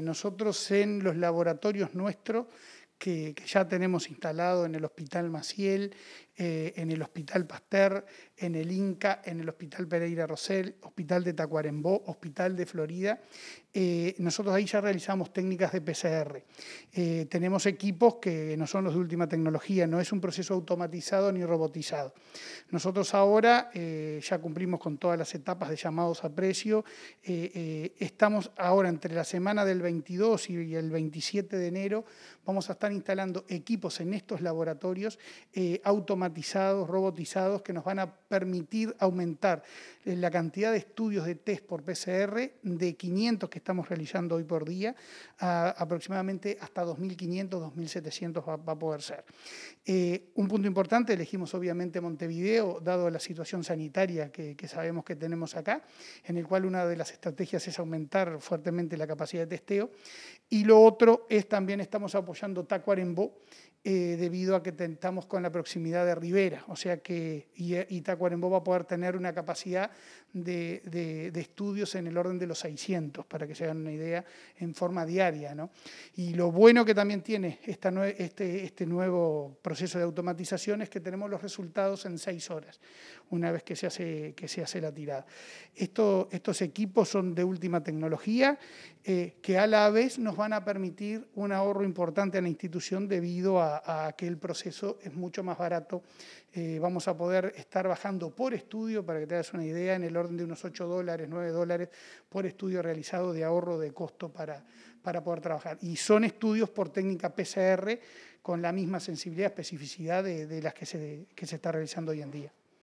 Nosotros en los laboratorios nuestros que, ya tenemos instalado en el Hospital Maciel, eh, en el Hospital Pasteur, en el Inca, en el Hospital Pereira Rosell, Hospital de Tacuarembó, Hospital de Florida. Eh, nosotros ahí ya realizamos técnicas de PCR. Eh, tenemos equipos que no son los de última tecnología, no es un proceso automatizado ni robotizado. Nosotros ahora ya cumplimos con todas las etapas de llamados a precio. estamos ahora entre la semana del 22 y el 27 de enero, vamos a están instalando equipos en estos laboratorios eh, automatizados, robotizados, que nos van a permitir aumentar eh, la cantidad de estudios de test por PCR de 500 que estamos realizando hoy por día, aproximadamente hasta 2.500, 2.700 va, va, a poder ser. Eh, un punto importante, elegimos obviamente Montevideo, dado la situación sanitaria que, que sabemos que tenemos acá, en el cual una de las estrategias es aumentar fuertemente la capacidad de testeo. Y lo otro es también estamos apoyando Tacuarembó eh, debido a que tentamos con la proximidad de Rivera, o sea que Itacuarembó va a poder tener una capacidad de, de, estudios en el orden de los 600, para que se hagan una idea, en forma diaria. ¿no? Y lo bueno que también tiene esta este, este nuevo proceso de automatización es que tenemos los resultados en seis horas, una vez que se hace, que se hace la tirada. Esto, estos equipos son de última tecnología, eh, que a la vez nos van a permitir un ahorro importante a la institución debido a a, aquel proceso, es mucho más barato. Eh, vamos a poder estar bajando por estudio, para que te hagas una idea, en el orden de unos 8 dólares, 9 dólares por estudio realizado de ahorro de costo para, para poder trabajar. Y son estudios por técnica PCR con la misma sensibilidad, especificidad de, las que se, que se está realizando hoy en día.